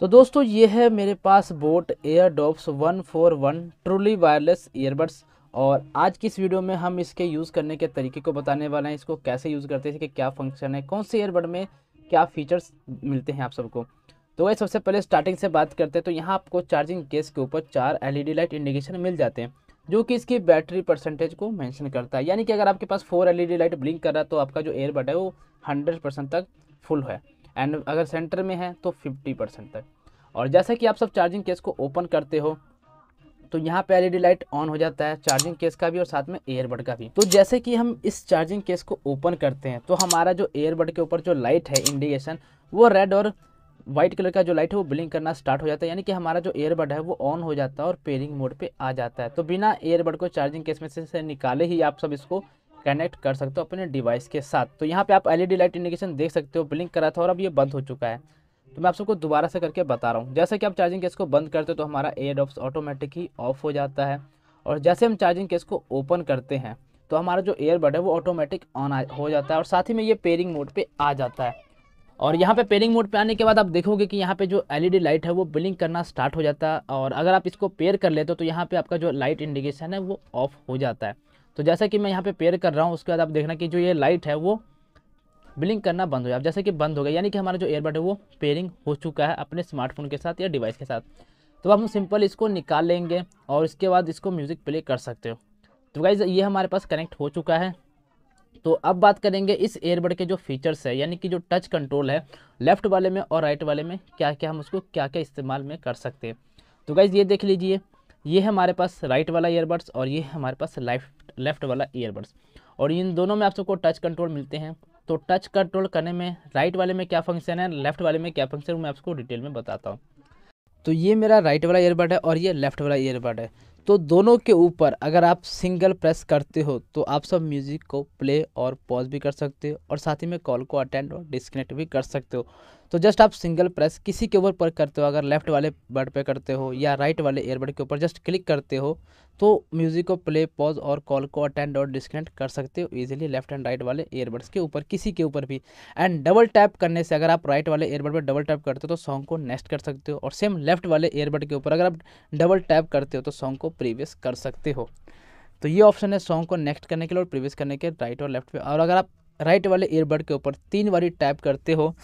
तो दोस्तों ये है मेरे पास boat Airdopes one four one truly wireless earbuds और आज की इस वीडियो में हम इसके यूज़ करने के तरीके को बताने वाले हैं इसको कैसे यूज़ करते हैं इसके क्या फंक्शन है कौन से ईयरबड में क्या फ़ीचर्स मिलते हैं आप सबको तो वही सबसे पहले स्टार्टिंग से बात करते हैं तो यहाँ आपको चार्जिंग केस के ऊपर चार एल लाइट इंडिकेशन मिल जाते हैं जो कि इसकी बैटरी परसेंटेज को मैंशन करता है यानी कि अगर आपके पास फोर एल लाइट ब्लिंक कर रहा है तो आपका जो एयरबड है वो हंड्रेड परसेंट तक फुल है एंड अगर सेंटर में है तो फिफ्टी परसेंट तक और जैसा कि आप सब चार्जिंग केस को ओपन करते हो तो यहाँ पे एलईडी लाइट ऑन हो जाता है चार्जिंग केस का भी और साथ में एयरबड का भी तो जैसे कि हम इस चार्जिंग केस को ओपन करते हैं तो हमारा जो एयरबड के ऊपर जो लाइट है इंडिकेशन वो रेड और व्हाइट कलर का जो लाइट है वो ब्लिंक करना स्टार्ट हो जाता है यानी कि हमारा जो एयरबड है वो ऑन हो जाता है और पेयरिंग मोड पे आ जाता है तो बिना एयरबड को चार्जिंग केस में से निकाले ही आप सब इसको कनेक्ट कर सकते हो अपने डिवाइस के साथ तो यहाँ पे आप एलईडी लाइट इंडिकेशन देख सकते हो ब्लिंक करा था और अब ये बंद हो चुका है तो मैं आप सबको दोबारा से करके बता रहा हूँ जैसे कि आप चार्जिंग केस को बंद करते हो तो हमारा एयर ड्रॉप्स ऑटोमेटिक ही ऑफ हो जाता है और जैसे हम चार्जिंग केस को ओपन करते हैं तो हमारा जो एयरबड है वो ऑटोमेटिक ऑन हो जाता है और साथ ही में ये पेयरिंग मोड पर आ जाता है और यहाँ पे पेयरिंग मोड पे आने के बाद आप देखोगे कि यहाँ पे जो एलईडी लाइट e है वो ब्लिंक करना स्टार्ट हो जाता है और अगर आप इसको पेयर कर लेते हो तो यहाँ पे आपका जो लाइट इंडिकेशन है वो ऑफ हो जाता है तो जैसे कि मैं यहाँ पे पेयर कर रहा हूँ उसके बाद आप देखना कि जो ये लाइट है वो ब्लिंक करना बंद हो गया अब जैसे कि बंद हो गया यानी कि हमारा जो एयरबड है वो पेयरिंग हो चुका है अपने स्मार्टफोन के साथ या डिवाइस के साथ तो अब हम सिंपल इसको निकाल लेंगे और इसके बाद इसको म्यूज़िक प्ले कर सकते हो तो गाइज़ ये हमारे पास कनेक्ट हो चुका है तो अब बात करेंगे इस एयरबड के जो फीचर्स है यानी कि जो टच कंट्रोल है लेफ़्ट वाले में और राइट वाले में क्या क्या हम उसको क्या क्या इस्तेमाल में कर सकते हैं तो गाइज़ ये देख लीजिए ये है हमारे पास राइट वाला ईयरबड्स और ये है हमारे पास लेफ्ट लेफ्ट वाला ईयरबड्स और इन दोनों में आप सबको टच कंट्रोल मिलते हैं तो टच कंट्रोल करने में राइट वाले में क्या फंक्शन है लेफ्ट वाले में क्या फंक्शन है मैं आपको डिटेल में बताता हूँ तो ये मेरा राइट वाला ईयरबड है और ये लेफ्ट वाला ईयरबड है तो दोनों के ऊपर अगर आप सिंगल प्रेस करते हो तो आप सब म्यूज़िक को प्ले और पॉज भी कर सकते हो और साथ ही में कॉल को अटेंड और डिस्कनेक्ट भी कर सकते हो तो जस्ट आप सिंगल प्रेस किसी के ऊपर पर करते हो अगर लेफ्ट वाले बर्ड पे करते हो या राइट वाले एयरबड के ऊपर जस्ट क्लिक करते हो तो म्यूज़िक को प्ले पॉज और कॉल को अटेंड और डिस्कनेक्ट कर सकते हो ईजिली लेफ्ट एंड राइट वाले एयरबड्स के ऊपर किसी के ऊपर भी एंड डबल टैप करने से अगर आप राइट वाले एयरबड पर डबल टैप करते हो तो सॉन्ग को नेस्ट कर सकते हो और सेम लेफ्ट वाले एयरबड के ऊपर अगर आप डबल टैप करते हो तो सॉन्ग को प्रीवियस कर सकते हो तो ये ऑप्शन है सॉन्ग को नेक्स्ट करने के लिए और प्रीवियस करने के राइट और लेफ्ट पे और अगर आप राइट वाले ईयरबड के ऊपर तीन बारी टैप करते हो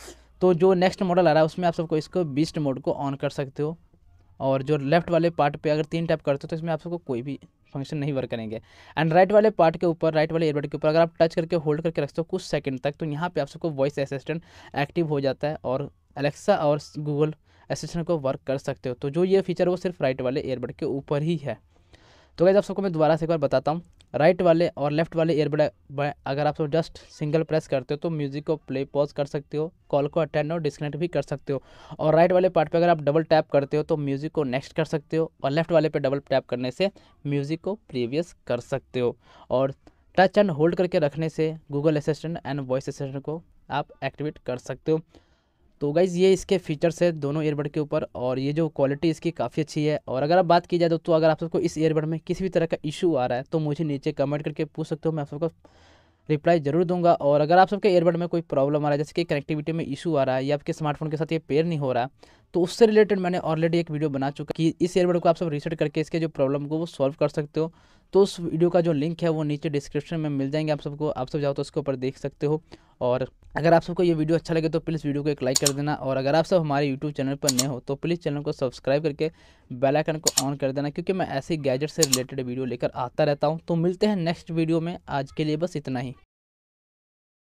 तो जो नेक्स्ट मॉडल आ रहा है उसमें आप सबको इसको बीस्ट मोड को ऑन कर सकते हो और जो लेफ्ट वाले पार्ट पे अगर तीन टैप करते हो तो इसमें आप सबको कोई भी फंक्शन नहीं वर्क करेंगे एंड राइट वाले पार्ट के ऊपर राइट वाले ईयरबड के ऊपर अगर आप टच करके होल्ड करके रखते हो कुछ सेकंड तक तो यहाँ पे आप सबको वॉइस असिस्टेंट एक्टिव हो जाता है और एलेक्सा और गूगल असिस्टेंट को वर्क कर सकते हो तो जो ये फीचर वो सिर्फ राइट वाले एयरबड के ऊपर ही है तो गैस आप सबको मैं दोबारा से एक बार बताता हूँ राइट वाले और लेफ्ट वाले एयरबड अगर आप सब जस्ट सिंगल प्रेस करते हो तो म्यूज़िक को प्ले पॉज कर सकते हो कॉल को अटेंड और डिस्कनेक्ट भी कर सकते हो और राइट वाले पार्ट पे अगर आप डबल टैप करते हो तो म्यूज़िक को नेक्स्ट कर सकते हो और लेफ्ट वाले पे डबल टैप करने से म्यूज़िक को प्रीवियस कर सकते हो और टच एंड होल्ड करके रखने से Google Assistant and voice assistant को आप एक्टिवेट कर सकते हो तो गाइज़ ये इसके फीचर्स है दोनों ईयरबड के ऊपर और ये जो क्वालिटी इसकी काफ़ी अच्छी है और अगर आप बात की जाए दोस्तों अगर आप सबको इस ईयरबड में किसी भी तरह का इशू आ रहा है तो मुझे नीचे कमेंट करके पूछ सकते हो मैं आप सबको रिप्लाई जरूर दूंगा और अगर आप सबके ईयरबड में कोई प्रॉब्लम आ रहा है जैसे कि कनेक्टिविटी में इशू आ रहा है या आपके स्मार्टफोन के साथ ये पेयर नहीं हो रहा तो उससे रिलेटेड मैंने ऑलरेडी एक वीडियो बना चुका कि इस ईयरबड को आप सब रिसेट करके इसके जो प्रॉब्लम को वो सॉल्व कर सकते हो तो उस वीडियो का जो लिंक है वो नीचे डिस्क्रिप्शन में मिल जाएंगे आप सबको आप सब जाओ तो उसके ऊपर देख सकते हो और अगर आप सबको ये वीडियो अच्छा लगे तो प्लीज़ वीडियो को एक लाइक कर देना और अगर आप सब हमारे यूट्यूब चैनल पर नए हो तो प्लीज़ चैनल को सब्सक्राइब करके बेल आइकन को ऑन कर देना क्योंकि मैं ऐसे गैजेट से रिलेटेड वीडियो लेकर आता रहता हूँ तो मिलते हैं नेक्स्ट वीडियो में आज के लिए बस इतना ही